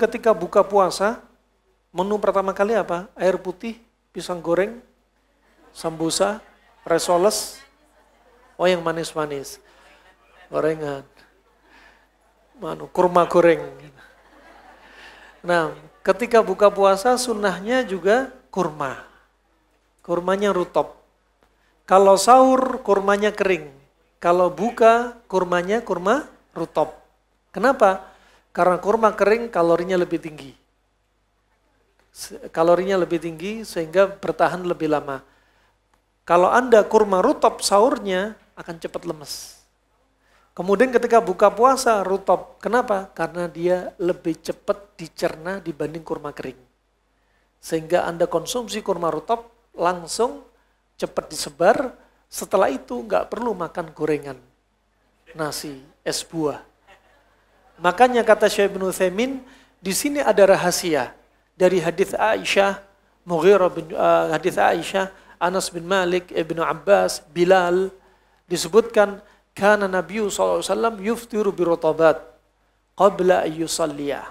ketika buka puasa, menu pertama kali apa? Air putih, pisang goreng, sambusa, resoles, oh yang manis-manis, gorengan, manu, kurma goreng. Nah, ketika buka puasa sunnahnya juga kurma. Kurmanya rutop. Kalau sahur kurmanya kering. Kalau buka kurmanya kurma rutop. Kenapa? Karena kurma kering kalorinya lebih tinggi. Kalorinya lebih tinggi sehingga bertahan lebih lama. Kalau Anda kurma rutop sahurnya akan cepat lemes. Kemudian ketika buka puasa rutop, kenapa? Karena dia lebih cepat dicerna dibanding kurma kering. Sehingga Anda konsumsi kurma rutop langsung cepat disebar, setelah itu nggak perlu makan gorengan, nasi, es buah. Makanya kata Syekh Ibn Uthaymin, di sini ada rahasia dari hadis Aisyah, Mughirah bin uh, hadis Aisyah, Anas bin Malik, Ibnu Abbas, Bilal disebutkan karena Nabi sallallahu alaihi wasallam yuftiru bi rutabat qabla yusalliya.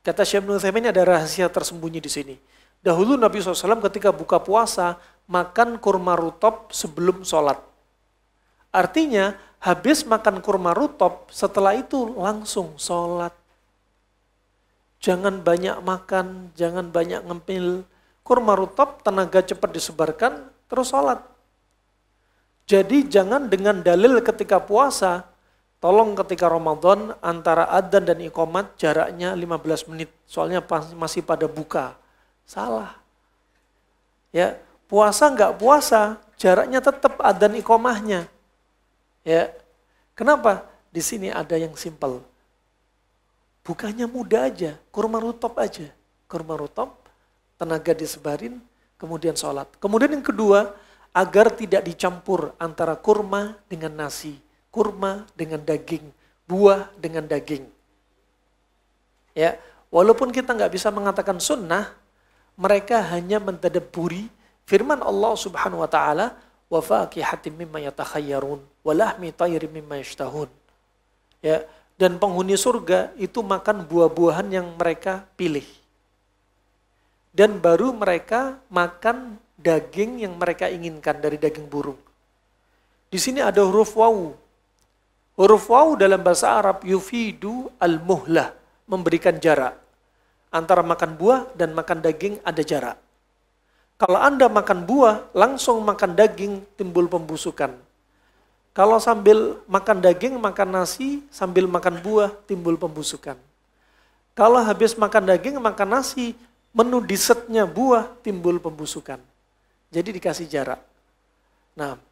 Kata Syekh Ibn Utsaimin ada rahasia tersembunyi di sini. Dahulu Nabi SAW ketika buka puasa makan kurma rutop sebelum sholat. Artinya habis makan kurma rutop, setelah itu langsung sholat. Jangan banyak makan, jangan banyak ngempil. Kurma rutop tenaga cepat disebarkan, terus sholat. Jadi jangan dengan dalil ketika puasa, tolong ketika Ramadan antara adzan dan ikomat jaraknya 15 menit. Soalnya masih pada buka. Salah. Ya, puasa nggak puasa, jaraknya tetap adzan ikomahnya. Ya. Kenapa? Di sini ada yang simpel. Bukannya mudah aja, kurma rutop aja. Kurma rutop, tenaga disebarin, kemudian sholat. Kemudian yang kedua, agar tidak dicampur antara kurma dengan nasi, kurma dengan daging, buah dengan daging. Ya, walaupun kita nggak bisa mengatakan sunnah, mereka hanya mentadaburi firman Allah Subhanahu wa taala wa mimma yatakhayyarun wa lahmi tayrin Ya, dan penghuni surga itu makan buah-buahan yang mereka pilih. Dan baru mereka makan daging yang mereka inginkan dari daging burung. Di sini ada huruf wawu. Huruf wawu dalam bahasa Arab yufidu al-muhlah, memberikan jarak. Antara makan buah dan makan daging ada jarak. Kalau Anda makan buah, langsung makan daging, timbul pembusukan. Kalau sambil makan daging, makan nasi, sambil makan buah, timbul pembusukan. Kalau habis makan daging, makan nasi, menu dessertnya buah, timbul pembusukan. Jadi dikasih jarak. Nah,